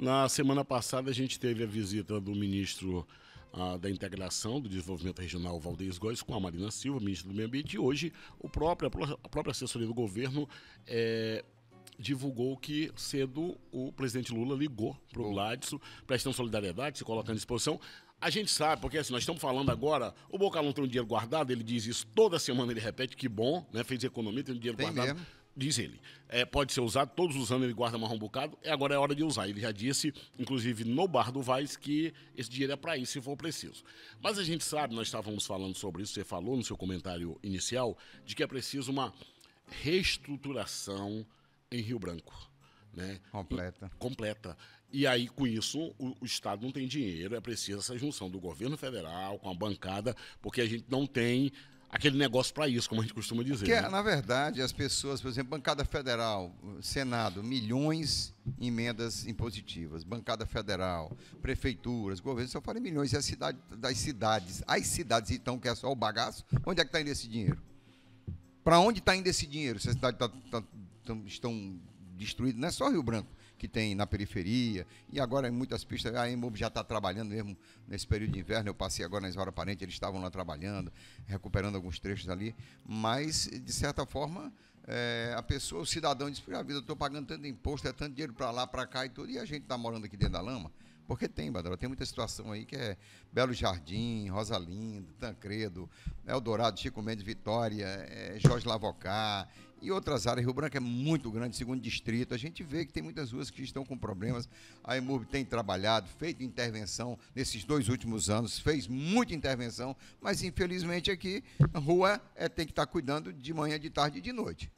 Na semana passada, a gente teve a visita do ministro ah, da Integração do Desenvolvimento Regional, Valdez Góes, com a Marina Silva, ministra do Meio Ambiente, e hoje o próprio, a própria assessoria do governo é, divulgou que cedo o presidente Lula ligou para o Gladson, prestando solidariedade, se colocando à disposição. A gente sabe, porque assim, nós estamos falando agora, o Bocalão tem um dinheiro guardado, ele diz isso toda semana, ele repete, que bom, né? Fez economia, tem um dinheiro tem guardado. Mesmo diz ele. É, pode ser usado, todos os anos ele guarda marrom um bocado, é, agora é hora de usar. Ele já disse, inclusive no bar do Vaz, que esse dinheiro é para isso se for preciso. Mas a gente sabe, nós estávamos falando sobre isso, você falou no seu comentário inicial, de que é preciso uma reestruturação em Rio Branco. Né? Completa. E, completa. E aí, com isso, o, o, Estado não tem dinheiro, é preciso essa junção do governo federal com a bancada, porque a gente não tem aquele negócio para isso, como a gente costuma dizer. né? na verdade, as pessoas, por exemplo, bancada federal, Senado, milhões em emendas impositivas, bancada federal, prefeituras, governos, só falei milhões, e a cidade, das cidades, as cidades então, que é só o bagaço, onde é que está indo esse dinheiro? Para onde está indo esse dinheiro? Se as cidades tá, tá, tão, estão destruído, não é só Rio Branco que tem na periferia, e agora em muitas pistas, a Emob já está trabalhando mesmo nesse período de inverno, eu passei agora na horas Parente, eles estavam lá trabalhando, recuperando alguns trechos ali, mas, de certa forma, é, a pessoa, o cidadão diz, a vida, eu estou pagando tanto imposto, é tanto dinheiro para lá, para cá e tudo, e a gente está morando aqui dentro da lama, porque tem, Badaló, tem muita situação aí que é Belo Jardim, Rosalindo, Tancredo, Eldorado, né, Chico Mendes, Vitória, é, é Jorge Lavocá e outras áreas. Rio Branco é muito grande, segundo distrito. A gente vê que tem muitas ruas que estão com problemas. A IMUB tem trabalhado, feito intervenção nesses dois últimos anos, fez muita intervenção, mas infelizmente aqui a rua é, tem que estar cuidando de manhã, de tarde e de noite.